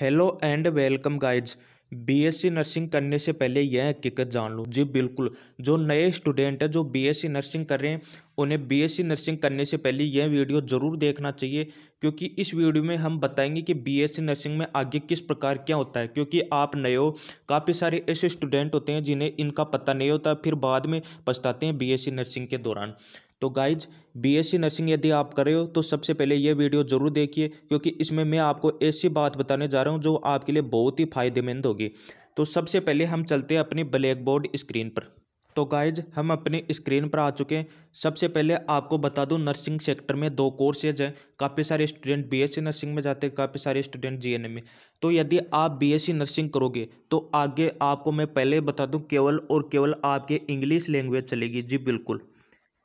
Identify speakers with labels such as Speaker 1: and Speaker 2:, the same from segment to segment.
Speaker 1: hello and welcome guys BSc nursing करने से पहले यह हकीकत जान लो जी बिल्कुल जो नए स्टूडेंट हैं जो बीएससी नर्सिंग कर रहे हैं उन्हें बीएससी नर्सिंग करने से पहले यह वीडियो ज़रूर देखना चाहिए क्योंकि इस वीडियो में हम बताएंगे कि बीएससी नर्सिंग में आगे किस प्रकार क्या होता है क्योंकि आप नए हो काफ़ी सारे ऐसे स्टूडेंट होते हैं जिन्हें इनका पता नहीं होता फिर बाद में पछताते हैं बी नर्सिंग के दौरान तो गाइज बीएससी नर्सिंग यदि आप कर रहे हो तो सबसे पहले ये वीडियो जरूर देखिए क्योंकि इसमें मैं आपको ऐसी बात बताने जा रहा हूँ जो आपके लिए बहुत ही फायदेमंद होगी तो सबसे पहले हम चलते हैं अपनी ब्लैक बोर्ड स्क्रीन पर तो गाइज हम अपनी स्क्रीन पर आ चुके हैं सबसे पहले आपको बता दूं नर्सिंग सेक्टर में दो कोर्सेज हैं काफ़ी सारे स्टूडेंट बीएससी नर्सिंग में जाते हैं काफ़ी सारे स्टूडेंट जीएनएम में तो यदि आप बीएससी नर्सिंग करोगे तो आगे आपको मैं पहले बता दूं केवल और केवल आपके इंग्लिश लैंग्वेज चलेगी जी बिल्कुल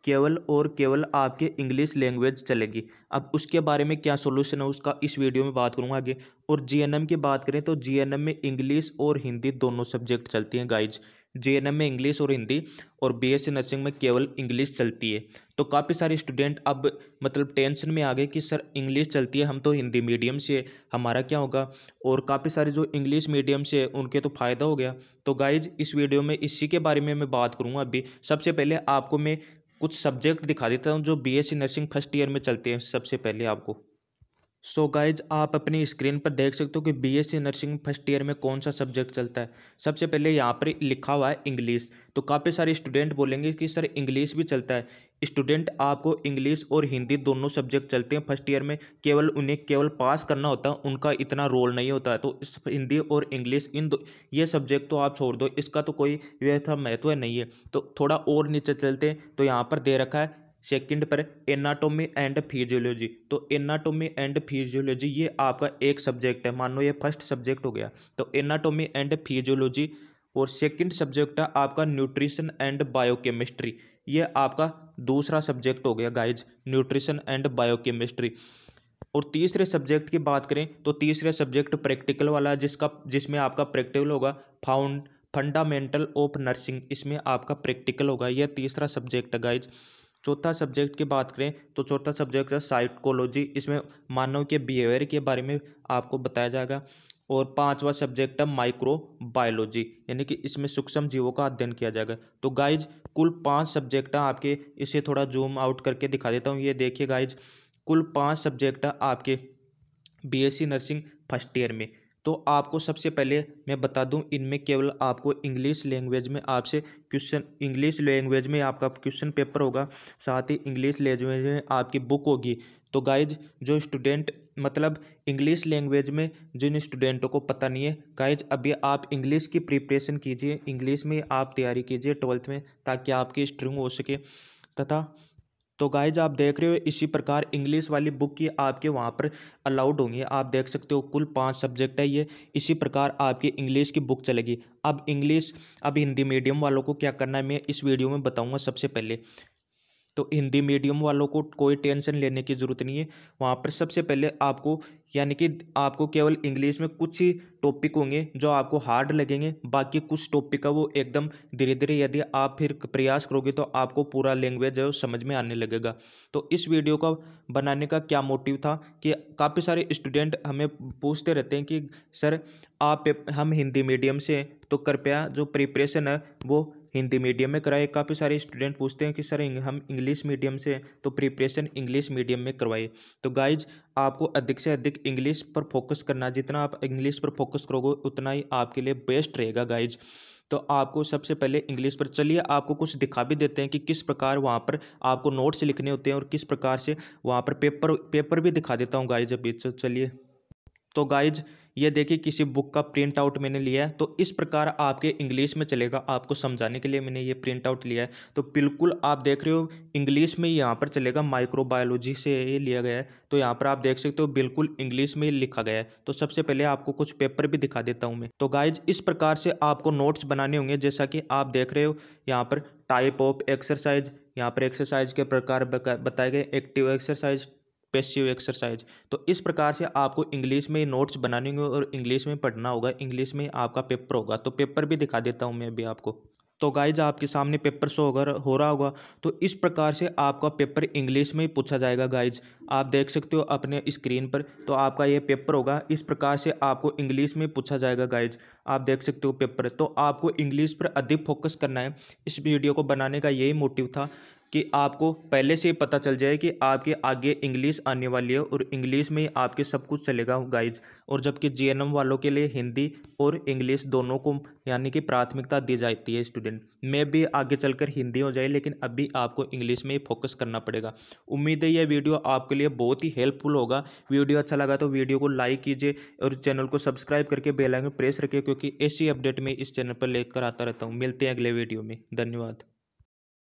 Speaker 1: केवल और केवल आपके इंग्लिश लैंग्वेज चलेगी अब उसके बारे में क्या सोल्यूशन है उसका इस वीडियो में बात करूँगा आगे और जी की बात करें तो जी में इंग्लिश और हिंदी दोनों सब्जेक्ट चलती हैं गाइज जे में इंग्लिश और हिंदी और बीएससी नर्सिंग में केवल इंग्लिश चलती है तो काफ़ी सारे स्टूडेंट अब मतलब टेंशन में आ गए कि सर इंग्लिश चलती है हम तो हिंदी मीडियम से हमारा क्या होगा और काफ़ी सारे जो इंग्लिश मीडियम से उनके तो फ़ायदा हो गया तो गाइज इस वीडियो में इसी के बारे में मैं बात करूँगा अभी सबसे पहले आपको मैं कुछ सब्जेक्ट दिखा देता हूँ जो बी नर्सिंग फर्स्ट ईयर में चलते हैं सबसे पहले आपको सो so गाइज आप अपनी स्क्रीन पर देख सकते हो कि बीएससी नर्सिंग फर्स्ट ईयर में कौन सा सब्जेक्ट चलता है सबसे पहले यहाँ पर लिखा हुआ है इंग्लिश तो काफ़ी सारे स्टूडेंट बोलेंगे कि सर इंग्लिश भी चलता है स्टूडेंट आपको इंग्लिश और हिंदी दोनों सब्जेक्ट चलते हैं फर्स्ट ईयर में केवल उन्हें केवल पास करना होता है उनका इतना रोल नहीं होता है तो हिंदी और इंग्लिश इन दो ये सब्जेक्ट तो आप छोड़ दो इसका तो कोई व्यथा महत्व नहीं है तो थोड़ा और नीचे चलते हैं तो यहाँ पर दे रखा है सेकंड पर एनाटोमी एंड फिजियोलॉजी तो एनाटोमी एंड फिजियोलॉजी ये आपका एक सब्जेक्ट है मान लो ये फर्स्ट सब्जेक्ट हो गया तो एनाटोमी एंड फिजियोलॉजी और सेकंड सब्जेक्ट है आपका न्यूट्रिशन एंड बायोकेमिस्ट्री ये आपका दूसरा सब्जेक्ट हो गया गाइज न्यूट्रिशन एंड बायोकेमिस्ट्री और तीसरे सब्जेक्ट की बात करें तो तीसरे सब्जेक्ट प्रैक्टिकल वाला जिसका जिसमें आपका प्रैक्टिकल होगा फाउंड फंडामेंटल ऑफ नर्सिंग इसमें आपका प्रैक्टिकल होगा यह तीसरा सब्जेक्ट है गाइज चौथा सब्जेक्ट की बात करें तो चौथा सब्जेक्ट है साइकोलॉजी इसमें मानव के बिहेवियर के बारे में आपको बताया जाएगा और पांचवा सब्जेक्ट है माइक्रो बायोलॉजी यानी कि इसमें सूक्ष्म जीवों का अध्ययन किया जाएगा तो गाइज कुल पांच सब्जेक्ट आपके इसे थोड़ा जूम आउट करके दिखा देता हूँ ये देखिए गाइज कुल पांच सब्जेक्ट आपके बीएससी नर्सिंग फर्स्ट ईयर में तो आपको सबसे पहले मैं बता दूं इनमें केवल आपको इंग्लिश लैंग्वेज में आपसे क्वेश्चन इंग्लिश लैंग्वेज में आपका क्वेश्चन पेपर होगा साथ ही इंग्लिश लैंग्वेज में आपकी बुक होगी तो गाइज जो स्टूडेंट मतलब इंग्लिश लैंग्वेज में जिन स्टूडेंटों को पता नहीं है गाइज अभी आप इंग्लिश की प्रिपरेशन कीजिए इंग्लिश में आप तैयारी कीजिए ट्वेल्थ में ताकि आपकी स्ट्रिंग हो सके तथा तो गाइज आप देख रहे हो इसी प्रकार इंग्लिश वाली बुक की आपके वहाँ पर अलाउड होंगी आप देख सकते हो कुल पाँच सब्जेक्ट है ये इसी प्रकार आपकी इंग्लिश की बुक चलेगी अब इंग्लिश अब हिंदी मीडियम वालों को क्या करना है मैं इस वीडियो में बताऊँगा सबसे पहले तो हिंदी मीडियम वालों को कोई टेंशन लेने की ज़रूरत नहीं है वहाँ पर सबसे पहले आपको यानी कि आपको केवल इंग्लिश में कुछ ही टॉपिक होंगे जो आपको हार्ड लगेंगे बाकी कुछ टॉपिक का वो एकदम धीरे धीरे यदि आप फिर प्रयास करोगे तो आपको पूरा लैंग्वेज है समझ में आने लगेगा तो इस वीडियो का बनाने का क्या मोटिव था कि काफ़ी सारे स्टूडेंट हमें पूछते रहते हैं कि सर आप हम हिंदी मीडियम से हैं तो कृपया जो प्रिपरेशन है वो हिंदी मीडियम में कराए काफ़ी सारे स्टूडेंट पूछते हैं कि सर हम इंग्लिश मीडियम से तो प्रिपरेशन इंग्लिश मीडियम में करवाए तो गाइज आपको अधिक से अधिक इंग्लिश पर फोकस करना जितना आप इंग्लिश पर फोकस करोगे उतना ही आपके लिए बेस्ट रहेगा गाइज तो आपको सबसे पहले इंग्लिश पर चलिए आपको कुछ दिखा भी देते हैं कि किस प्रकार वहाँ पर आपको नोट्स लिखने होते हैं और किस प्रकार से वहाँ पर पेपर पेपर भी दिखा देता हूँ गाइज अभी तो चलिए तो गाइज ये देखिए किसी बुक का प्रिंट आउट मैंने लिया है तो इस प्रकार आपके इंग्लिश में चलेगा आपको समझाने के लिए मैंने ये प्रिंट आउट लिया है तो बिल्कुल आप देख रहे हो इंग्लिश में यहाँ पर चलेगा माइक्रोबायोलॉजी से ये लिया गया है तो यहाँ पर आप देख सकते हो बिल्कुल इंग्लिश में लिखा गया है तो सबसे पहले आपको कुछ पेपर भी दिखा देता हूँ मैं तो गाइज इस प्रकार से आपको नोट्स बनाने होंगे जैसा कि आप देख रहे हो यहाँ पर टाइप ऑफ एक्सरसाइज यहाँ पर एक्सरसाइज के प्रकार बताए गए एक्टिव एक्सरसाइज पैसिव एक्सरसाइज तो इस प्रकार से आपको इंग्लिश में नोट्स बनाने होंगे और इंग्लिश में पढ़ना होगा इंग्लिश में आपका पेपर होगा तो पेपर भी दिखा देता हूँ मैं अभी आपको तो गाइज आपके सामने पेपर शो होगा हो रहा होगा तो इस प्रकार से आपका पेपर इंग्लिश में ही पूछा जाएगा गाइज आप देख सकते हो अपने स्क्रीन पर तो आपका ये पेपर होगा इस प्रकार से आपको इंग्लिश में पूछा जाएगा गाइज आप देख सकते हो पेपर तो आपको इंग्लिश पर अधिक फोकस करना है इस वीडियो को बनाने का यही मोटिव था कि आपको पहले से पता चल जाए कि आपके आगे इंग्लिश आने वाली है और इंग्लिश में ही आपके सब कुछ चलेगा गाइज और जबकि एम वालों के लिए हिंदी और इंग्लिश दोनों को यानी कि प्राथमिकता दी जाती है स्टूडेंट मैं भी आगे चलकर हिंदी हो जाए लेकिन अभी आपको इंग्लिश में ही फोकस करना पड़ेगा उम्मीद है यह वीडियो आपके लिए बहुत ही हेल्पफुल होगा वीडियो अच्छा लगा तो वीडियो को लाइक कीजिए और चैनल को सब्सक्राइब करके बेल आइकन प्रेस रखिए क्योंकि ऐसी अपडेट में इस चैनल पर लेकर आता रहता हूँ मिलते हैं अगले वीडियो में धन्यवाद